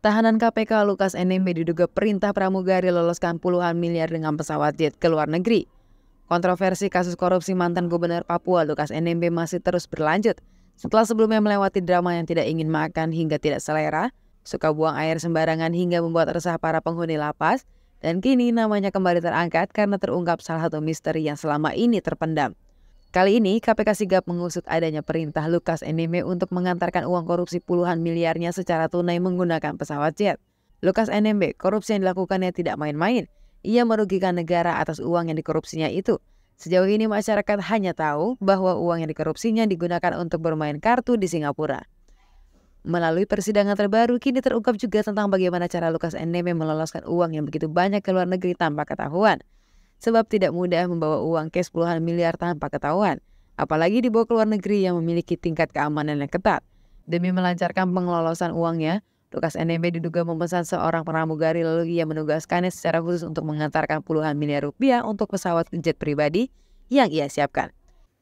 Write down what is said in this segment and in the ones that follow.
Tahanan KPK Lukas NMB diduga perintah pramugari loloskan puluhan miliar dengan pesawat jet ke luar negeri. Kontroversi kasus korupsi mantan gubernur Papua Lukas NMB masih terus berlanjut. Setelah sebelumnya melewati drama yang tidak ingin makan hingga tidak selera, suka buang air sembarangan hingga membuat resah para penghuni lapas, dan kini namanya kembali terangkat karena terungkap salah satu misteri yang selama ini terpendam. Kali ini, KPK sigap mengusut adanya perintah Lukas NMB untuk mengantarkan uang korupsi puluhan miliarnya secara tunai menggunakan pesawat jet. Lukas NMB, korupsi yang dilakukannya tidak main-main. Ia merugikan negara atas uang yang dikorupsinya itu. Sejauh ini masyarakat hanya tahu bahwa uang yang dikorupsinya digunakan untuk bermain kartu di Singapura. Melalui persidangan terbaru, kini terungkap juga tentang bagaimana cara Lukas NMB meloloskan uang yang begitu banyak ke luar negeri tanpa ketahuan sebab tidak mudah membawa uang cash puluhan miliar tanpa ketahuan, apalagi dibawa ke luar negeri yang memiliki tingkat keamanan yang ketat. Demi melancarkan pengelolosan uangnya, Lukas NMB diduga memesan seorang pramugari lalu ia menugaskannya secara khusus untuk mengantarkan puluhan miliar rupiah untuk pesawat jet pribadi yang ia siapkan.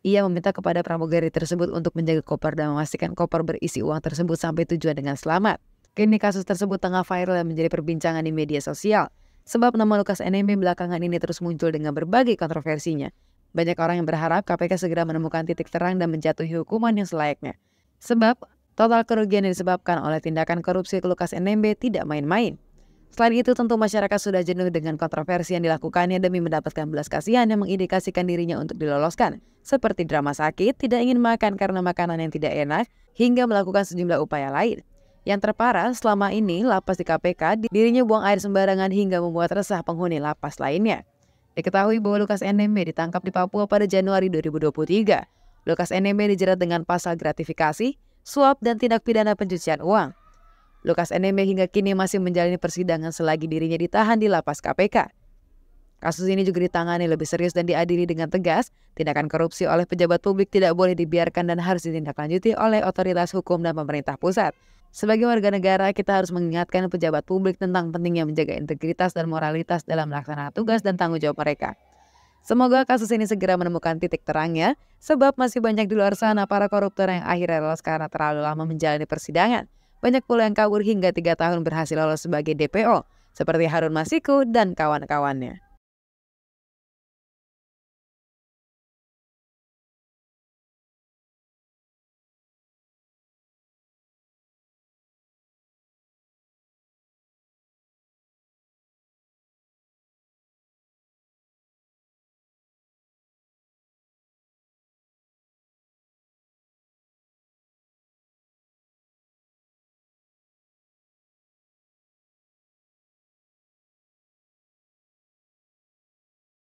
Ia meminta kepada pramugari tersebut untuk menjaga koper dan memastikan koper berisi uang tersebut sampai tujuan dengan selamat. Kini kasus tersebut tengah viral dan menjadi perbincangan di media sosial. Sebab nama Lukas NMB belakangan ini terus muncul dengan berbagai kontroversinya. Banyak orang yang berharap KPK segera menemukan titik terang dan menjatuhi hukuman yang selayaknya. Sebab total kerugian yang disebabkan oleh tindakan korupsi Lukas NMB tidak main-main. Selain itu tentu masyarakat sudah jenuh dengan kontroversi yang dilakukannya demi mendapatkan belas kasihan yang mengindikasikan dirinya untuk diloloskan. Seperti drama sakit, tidak ingin makan karena makanan yang tidak enak, hingga melakukan sejumlah upaya lain. Yang terparah, selama ini lapas di KPK dirinya buang air sembarangan hingga membuat resah penghuni lapas lainnya. Diketahui bahwa Lukas NMB ditangkap di Papua pada Januari 2023. Lukas NMB dijerat dengan pasal gratifikasi, suap, dan tindak pidana pencucian uang. Lukas NMB hingga kini masih menjalani persidangan selagi dirinya ditahan di lapas KPK. Kasus ini juga ditangani lebih serius dan diadili dengan tegas. Tindakan korupsi oleh pejabat publik tidak boleh dibiarkan dan harus ditindaklanjuti oleh otoritas hukum dan pemerintah pusat. Sebagai warga negara, kita harus mengingatkan pejabat publik tentang pentingnya menjaga integritas dan moralitas dalam melaksanakan tugas dan tanggung jawab mereka. Semoga kasus ini segera menemukan titik terangnya, sebab masih banyak di luar sana para koruptor yang akhirnya lolos karena terlalu lama menjalani persidangan. Banyak pula yang kabur hingga tiga tahun berhasil lolos sebagai DPO, seperti Harun Masiku dan kawan-kawannya.